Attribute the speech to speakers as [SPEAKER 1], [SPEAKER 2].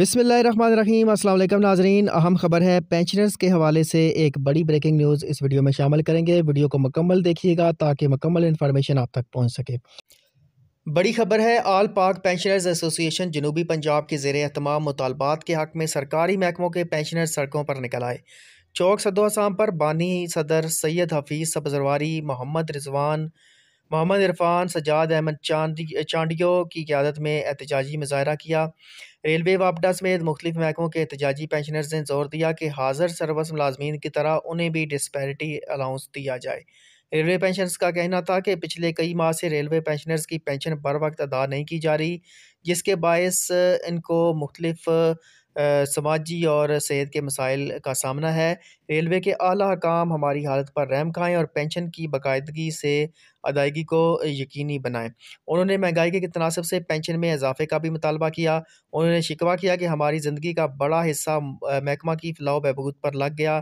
[SPEAKER 1] बिसमीम अल्लाम नाजरीन अहम ख़बर है पेंशनर्स के हवाले से एक बड़ी ब्रेकिंग न्यूज़ इस वीडियो में शामिल करेंगे वीडियो को मुकम्मल देखिएगा ताकि मुकम्मल इन्फॉर्मेशन आप तक पहुँच सके बड़ी खबर है आल पाक पेंशनर्स एसोसिएशन जनूबी पंजाब के जेर अहतमाम मुतालबात के हक़ में सरकारी महकमों के पेंशनर सड़कों पर निकल आए चौक सदो असाम पर बानी सदर सैयद हफीज़ सबजरवारी मोहम्मद रिजवान मोहम्मद इरफान सजाद अहमद चांदी चांडियो की क्यादत में एहतजाजी मुजाहरा किया रेलवे वापडा समेत मुख्तलिफ महकमों के एहतजाजी पेंशनर्स ने जोर दिया कि हाजिर सर्वस मुलाजमीन की तरह उन्हें भी डिस्पैरिटी अलाउंस दिया जाए रेलवे पेंशनर्स का कहना था कि पिछले कई माह से रेलवे पेंशनर्स की पेंशन बर वक्त अदा नहीं की जा रही जिसके बायस इनको मुख्तलिफ़ समाजी और सेहत के मसाइल का सामना है रेलवे के आला हकाम हमारी हालत पर रहम खाएँ और पेंशन की बाकायदगी से अदायगी को यकीनी बनाएं उन्होंने महंगाई के तनासब से पेंशन में इजाफे का भी मुतालबा किया उन्होंने शिकवा किया कि हमारी ज़िंदगी का बड़ा हिस्सा महकमा की फ़लाह बहबूद पर लग गया